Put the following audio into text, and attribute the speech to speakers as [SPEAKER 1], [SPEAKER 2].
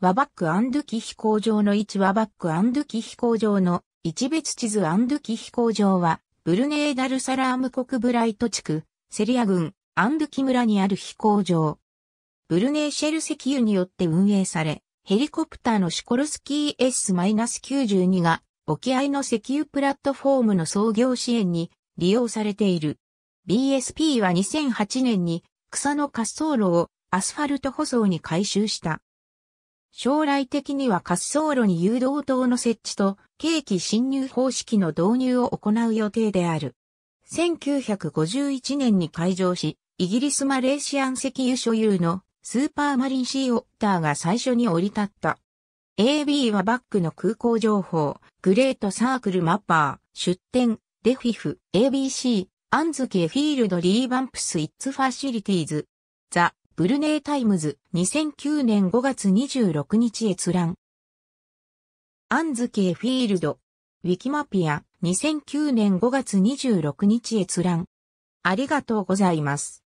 [SPEAKER 1] ワバックアンドゥキ飛行場の位置ワバックアンドゥキ飛行場の一別地図アンドゥキ飛行場は、ブルネーダルサラーム国ブライト地区、セリア郡、アンドゥキ村にある飛行場。ブルネーシェル石油によって運営され、ヘリコプターのシコルスキー S-92 が、沖合の石油プラットフォームの創業支援に利用されている。BSP は2008年に草の滑走路をアスファルト舗装に改修した。将来的には滑走路に誘導灯の設置と、景気侵入方式の導入を行う予定である。1951年に開場し、イギリス・マレーシアン石油所有のスーパーマリンシーオッターが最初に降り立った。AB はバックの空港情報、グレートサークルマッパー、出店、デフィフ、ABC、アンズケフィールドリーバンプスイッツファシリティーズ。ザ・ブルネイタイムズ、2009年5月26日閲覧。アンズケフィールド、ウィキマピア、2009年5月26日閲覧。あ
[SPEAKER 2] りがとうございます。